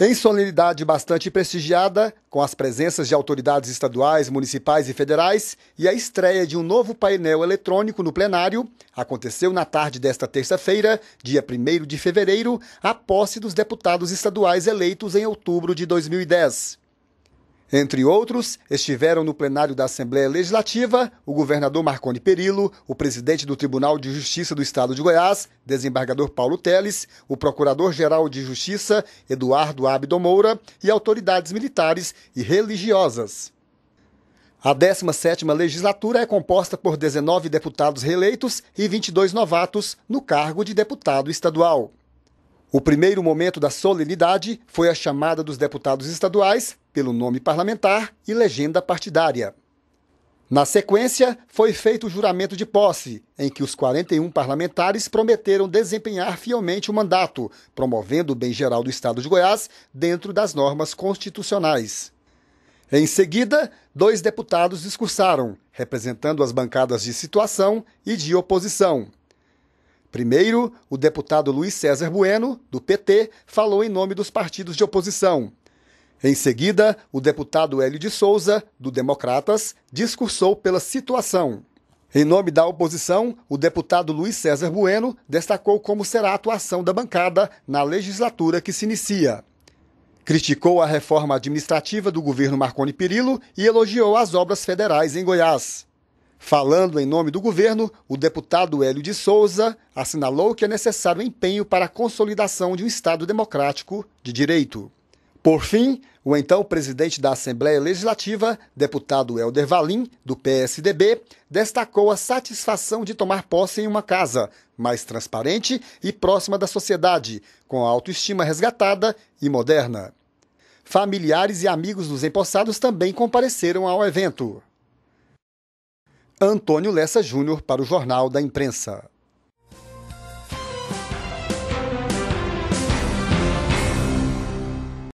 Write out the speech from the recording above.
Em solenidade bastante prestigiada, com as presenças de autoridades estaduais, municipais e federais, e a estreia de um novo painel eletrônico no plenário, aconteceu na tarde desta terça-feira, dia 1 de fevereiro, a posse dos deputados estaduais eleitos em outubro de 2010. Entre outros, estiveram no plenário da Assembleia Legislativa o governador Marconi Perillo, o presidente do Tribunal de Justiça do Estado de Goiás, desembargador Paulo Teles, o procurador-geral de Justiça Eduardo Abdo Moura e autoridades militares e religiosas. A 17ª legislatura é composta por 19 deputados reeleitos e 22 novatos no cargo de deputado estadual. O primeiro momento da solenidade foi a chamada dos deputados estaduais, pelo nome parlamentar e legenda partidária. Na sequência, foi feito o juramento de posse, em que os 41 parlamentares prometeram desempenhar fielmente o mandato, promovendo o bem geral do Estado de Goiás dentro das normas constitucionais. Em seguida, dois deputados discursaram, representando as bancadas de situação e de oposição. Primeiro, o deputado Luiz César Bueno, do PT, falou em nome dos partidos de oposição. Em seguida, o deputado Hélio de Souza, do Democratas, discursou pela situação. Em nome da oposição, o deputado Luiz César Bueno destacou como será a atuação da bancada na legislatura que se inicia. Criticou a reforma administrativa do governo Marconi Perillo e elogiou as obras federais em Goiás. Falando em nome do governo, o deputado Hélio de Souza assinalou que é necessário empenho para a consolidação de um Estado democrático de direito. Por fim, o então presidente da Assembleia Legislativa, deputado Helder Valim, do PSDB, destacou a satisfação de tomar posse em uma casa mais transparente e próxima da sociedade, com a autoestima resgatada e moderna. Familiares e amigos dos empossados também compareceram ao evento. Antônio Lessa Júnior para o Jornal da Imprensa.